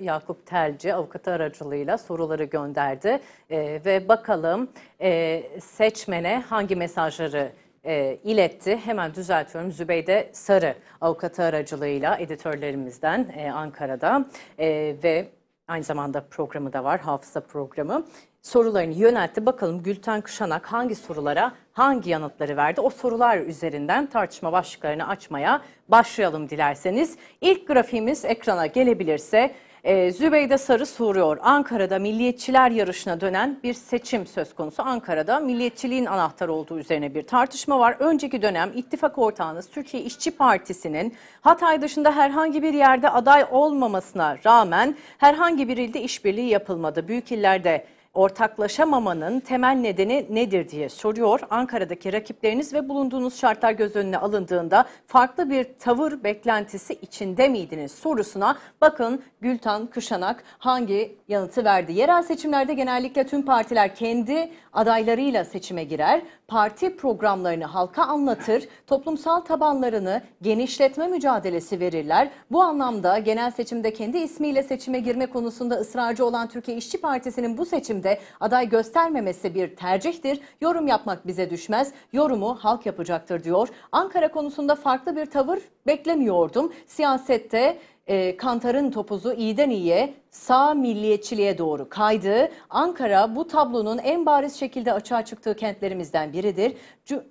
Yakup Telci avukatı aracılığıyla soruları gönderdi e, ve bakalım e, seçmene hangi mesajları e, iletti. Hemen düzeltiyorum Zübeyde Sarı avukatı aracılığıyla editörlerimizden e, Ankara'da e, ve aynı zamanda programı da var hafıza programı sorularını yöneltti. Bakalım Gülten Kışanak hangi sorulara hangi yanıtları verdi? O sorular üzerinden tartışma başlıklarını açmaya başlayalım dilerseniz. İlk grafiğimiz ekrana gelebilirse ee, Zübeyde Sarı soruyor. Ankara'da milliyetçiler yarışına dönen bir seçim söz konusu. Ankara'da milliyetçiliğin anahtarı olduğu üzerine bir tartışma var. Önceki dönem ittifak ortağınız Türkiye İşçi Partisi'nin Hatay dışında herhangi bir yerde aday olmamasına rağmen herhangi bir ilde işbirliği yapılmadı. Büyük illerde ortaklaşamamanın temel nedeni nedir diye soruyor. Ankara'daki rakipleriniz ve bulunduğunuz şartlar göz önüne alındığında farklı bir tavır beklentisi içinde miydiniz sorusuna bakın Gültan Kışanak hangi yanıtı verdi. Yerel seçimlerde genellikle tüm partiler kendi adaylarıyla seçime girer. Parti programlarını halka anlatır, toplumsal tabanlarını genişletme mücadelesi verirler. Bu anlamda genel seçimde kendi ismiyle seçime girme konusunda ısrarcı olan Türkiye İşçi Partisi'nin bu seçimde de aday göstermemesi bir tercihtir. Yorum yapmak bize düşmez. Yorumu halk yapacaktır diyor. Ankara konusunda farklı bir tavır beklemiyordum. Siyasette e, kantarın topuzu iyiden iyiye sağ milliyetçiliğe doğru kaydı. Ankara bu tablonun en bariz şekilde açığa çıktığı kentlerimizden biridir.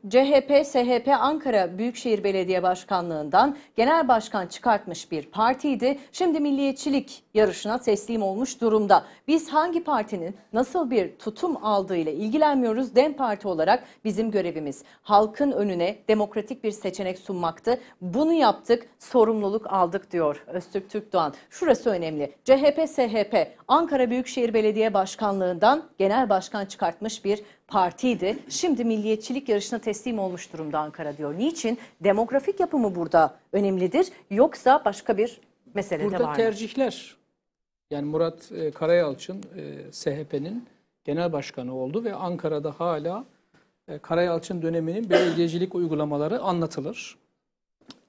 CHP, SHP Ankara Büyükşehir Belediye Başkanlığından genel başkan çıkartmış bir partiydi. Şimdi milliyetçilik yarışına teslim olmuş durumda. Biz hangi partinin nasıl bir tutum aldığıyla ilgilenmiyoruz. DEM Parti olarak bizim görevimiz halkın önüne demokratik bir seçenek sunmaktı. Bunu yaptık, sorumluluk aldık diyor Öztürk. Öztürk Türkdoğan. Şurası önemli. CHP-SHP Ankara Büyükşehir Belediye Başkanlığından genel başkan çıkartmış bir partiydi. Şimdi milliyetçilik yarışına teslim olmuş durumda Ankara diyor. Niçin? Demografik yapımı burada önemlidir yoksa başka bir mesele burada de var mı? Burada tercihler. Yani Murat e, Karayalçın e, SHP'nin genel başkanı oldu ve Ankara'da hala e, Karayalçın döneminin belediyecilik uygulamaları anlatılır.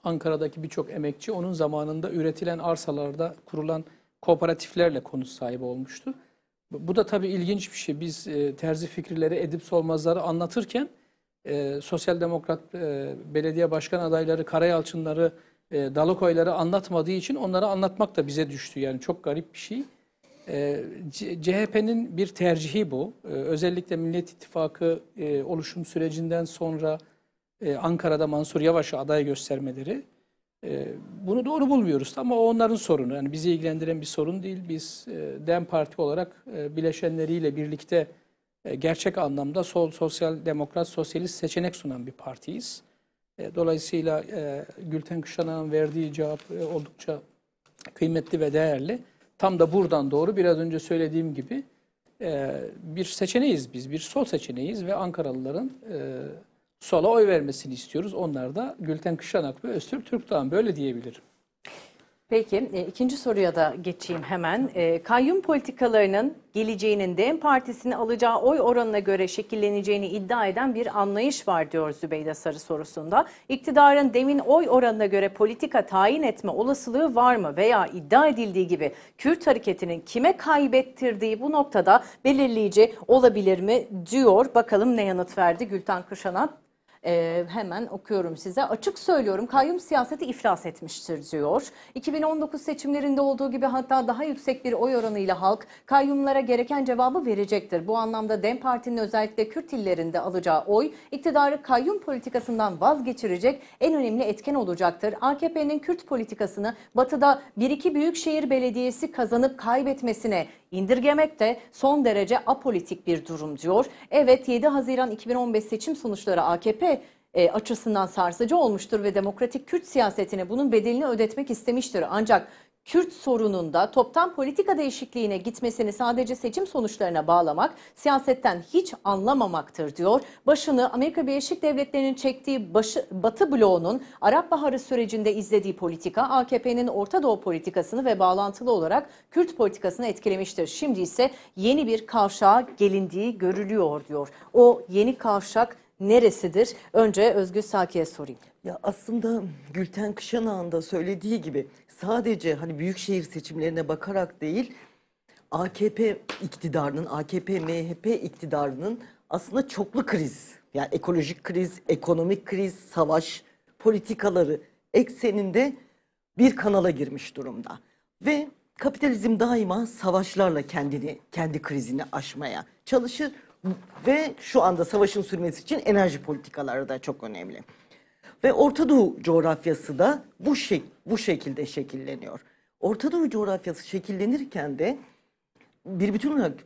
Ankara'daki birçok emekçi onun zamanında üretilen arsalarda kurulan kooperatiflerle konu sahibi olmuştu. Bu da tabii ilginç bir şey. Biz e, terzi fikirleri, edip solmazları anlatırken e, sosyal demokrat e, belediye başkan adayları, karayalçınları, e, dalakoyları anlatmadığı için onları anlatmak da bize düştü. Yani çok garip bir şey. E, CHP'nin bir tercihi bu. E, özellikle Millet İttifakı e, oluşum sürecinden sonra e, Ankara'da Mansur Yavaş'ı aday göstermeleri e, bunu doğru bulmuyoruz ama o onların sorunu. Yani bizi ilgilendiren bir sorun değil. Biz e, DEM Parti olarak e, bileşenleriyle birlikte e, gerçek anlamda sol sosyal demokrat sosyalist seçenek sunan bir partiyiz. E, dolayısıyla e, Gülten Kışanak'ın verdiği cevap e, oldukça kıymetli ve değerli. Tam da buradan doğru biraz önce söylediğim gibi e, bir seçeneğiz biz. Bir sol seçeneğiz ve Ankaralıların e, sola oy vermesini istiyoruz. Onlar da Gülten Kışanak ve Öztürk Türkdoğan böyle diyebilirim. Peki e, ikinci soruya da geçeyim hemen. E, kayyum politikalarının geleceğinin DEM Partisi'nin alacağı oy oranına göre şekilleneceğini iddia eden bir anlayış var diyor Zübeyde Sarı sorusunda. İktidarın DEM'in oy oranına göre politika tayin etme olasılığı var mı veya iddia edildiği gibi Kürt hareketinin kime kaybettirdiği bu noktada belirleyici olabilir mi diyor. Bakalım ne yanıt verdi Gülten Kışanak e, hemen okuyorum size. Açık söylüyorum kayyum siyaseti iflas etmiştir diyor. 2019 seçimlerinde olduğu gibi hatta daha yüksek bir oy oranıyla halk kayyumlara gereken cevabı verecektir. Bu anlamda DEM Parti'nin özellikle Kürt illerinde alacağı oy iktidarı kayyum politikasından vazgeçirecek en önemli etken olacaktır. AKP'nin Kürt politikasını batıda bir iki büyükşehir belediyesi kazanıp kaybetmesine indirgemek de son derece apolitik bir durum diyor. Evet 7 Haziran 2015 seçim sonuçları AKP e, açısından sarsıcı olmuştur ve demokratik Kürt siyasetine bunun bedelini ödetmek istemiştir. Ancak Kürt sorununda toptan politika değişikliğine gitmesini sadece seçim sonuçlarına bağlamak siyasetten hiç anlamamaktır diyor. Başını Amerika Birleşik Devletleri'nin çektiği başı, Batı bloğunun Arap Baharı sürecinde izlediği politika AKP'nin Orta Doğu politikasını ve bağlantılı olarak Kürt politikasını etkilemiştir. Şimdi ise yeni bir kavşağa gelindiği görülüyor diyor. O yeni kavşak neresidir? Önce Özgür Saki'ye sorayım. Ya aslında Gülten Kışanağ'ın da söylediği gibi sadece hani büyükşehir seçimlerine bakarak değil AKP iktidarının, AKP MHP iktidarının aslında çoklu kriz. Yani ekolojik kriz, ekonomik kriz, savaş politikaları ekseninde bir kanala girmiş durumda. Ve kapitalizm daima savaşlarla kendini, kendi krizini aşmaya çalışır ve şu anda savaşın sürmesi için enerji politikaları da çok önemli. Ve Orta Doğu coğrafyası da bu, şek bu şekilde şekilleniyor. Orta Doğu coğrafyası şekillenirken de bir bütün olarak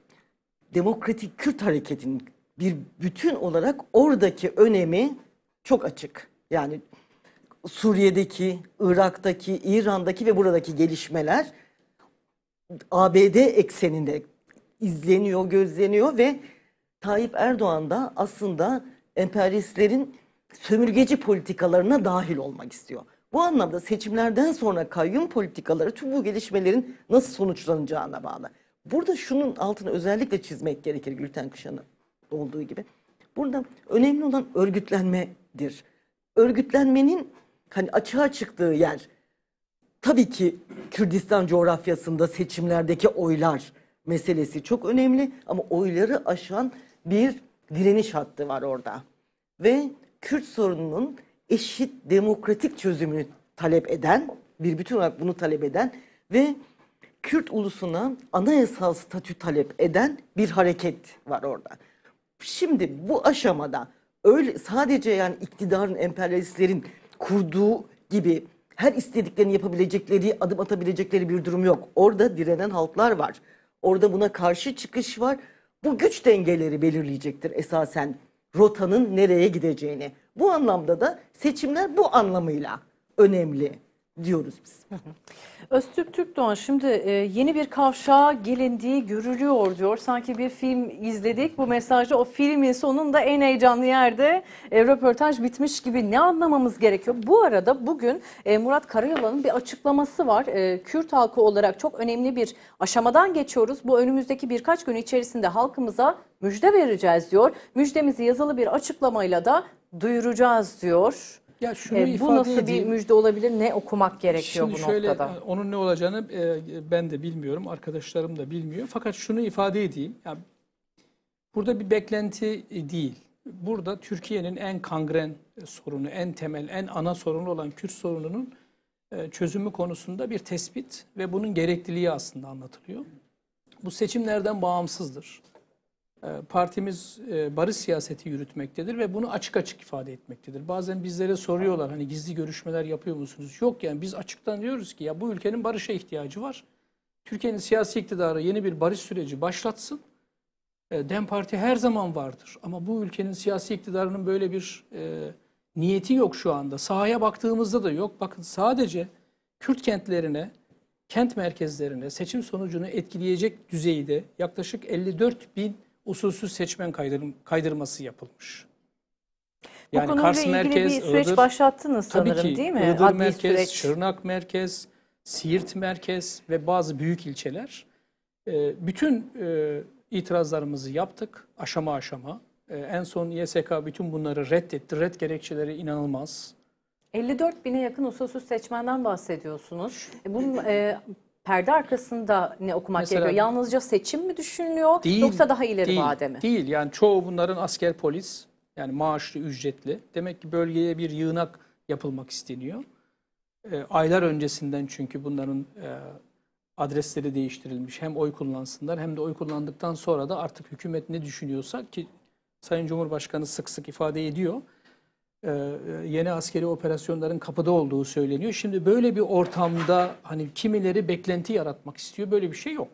demokratik Kürt hareketinin bir bütün olarak oradaki önemi çok açık. Yani Suriye'deki, Irak'taki, İran'daki ve buradaki gelişmeler ABD ekseninde izleniyor, gözleniyor ve Tayyip Erdoğan da aslında emperyalistlerin sömürgeci politikalarına dahil olmak istiyor. Bu anlamda seçimlerden sonra kayyum politikaları tüm bu gelişmelerin nasıl sonuçlanacağına bağlı. Burada şunun altını özellikle çizmek gerekir Gülten Kışan'ın olduğu gibi. Burada önemli olan örgütlenmedir. Örgütlenmenin hani açığa çıktığı yer tabii ki Kürdistan coğrafyasında seçimlerdeki oylar meselesi çok önemli ama oyları aşan bir direniş hattı var orada. Ve Kürt sorununun eşit demokratik çözümünü talep eden, bir bütün olarak bunu talep eden ve Kürt ulusuna anayasal statü talep eden bir hareket var orada. Şimdi bu aşamada öyle sadece yani iktidarın, emperyalistlerin kurduğu gibi her istediklerini yapabilecekleri, adım atabilecekleri bir durum yok. Orada direnen halklar var. Orada buna karşı çıkış var bu güç dengeleri belirleyecektir esasen rotanın nereye gideceğini. Bu anlamda da seçimler bu anlamıyla önemli diyoruz biz. Öztürk Türkdoğan şimdi e, yeni bir kavşağa gelindiği görülüyor diyor. Sanki bir film izledik. Bu mesajda o filmin sonunda en heyecanlı yerde e, röportaj bitmiş gibi ne anlamamız gerekiyor? Bu arada bugün e, Murat Karayalan'ın bir açıklaması var. E, Kürt halkı olarak çok önemli bir aşamadan geçiyoruz. Bu önümüzdeki birkaç gün içerisinde halkımıza müjde vereceğiz diyor. Müjdemizi yazılı bir açıklamayla da duyuracağız diyor. Ya şunu e, bu nasıl edeyim. bir müjde olabilir? Ne okumak gerekiyor Şimdi bu şöyle, noktada? E, onun ne olacağını e, ben de bilmiyorum, arkadaşlarım da bilmiyor. Fakat şunu ifade edeyim. Yani burada bir beklenti e, değil. Burada Türkiye'nin en kangren sorunu, en temel, en ana sorunu olan Kürt sorununun e, çözümü konusunda bir tespit ve bunun gerekliliği aslında anlatılıyor. Bu seçimlerden bağımsızdır. E, partimiz e, barış siyaseti yürütmektedir ve bunu açık açık ifade etmektedir. Bazen bizlere soruyorlar hani gizli görüşmeler yapıyor musunuz? Yok yani biz açıktan diyoruz ki ya bu ülkenin barışa ihtiyacı var. Türkiye'nin siyasi iktidarı yeni bir barış süreci başlatsın. E, Dem Parti her zaman vardır ama bu ülkenin siyasi iktidarının böyle bir e, niyeti yok şu anda. Sahaya baktığımızda da yok. Bakın sadece Kürt kentlerine, kent merkezlerine seçim sonucunu etkileyecek düzeyde yaklaşık 54 bin usulsüz seçmen kaydırım, kaydırması yapılmış. Yani Bu konuyla Kars ilgili merkez, bir süreç Iğdır, başlattınız sanırım tabii ki, değil mi? Iğdır Adli merkez, süreç. Şırnak merkez, Siirt merkez ve bazı büyük ilçeler ee, bütün e, itirazlarımızı yaptık aşama aşama. Ee, en son YSK bütün bunları reddetti. Red gerekçeleri inanılmaz. 54 bine yakın usulsüz seçmenden bahsediyorsunuz. E, bunun e, perde arkasında ne okumak Mesela, gerekiyor? Yalnızca seçim mi düşünülüyor değil, yoksa daha ileri değil, vade mi? Değil yani çoğu bunların asker polis yani maaşlı ücretli. Demek ki bölgeye bir yığınak yapılmak isteniyor. E, aylar öncesinden çünkü bunların e, adresleri değiştirilmiş. Hem oy kullansınlar hem de oy kullandıktan sonra da artık hükümet ne düşünüyorsa ki Sayın Cumhurbaşkanı sık sık ifade ediyor. E, e, yeni askeri operasyonların kapıda olduğu söyleniyor. Şimdi böyle bir ortamda hani kimileri beklenti yaratmak istiyor. Böyle bir şey yok.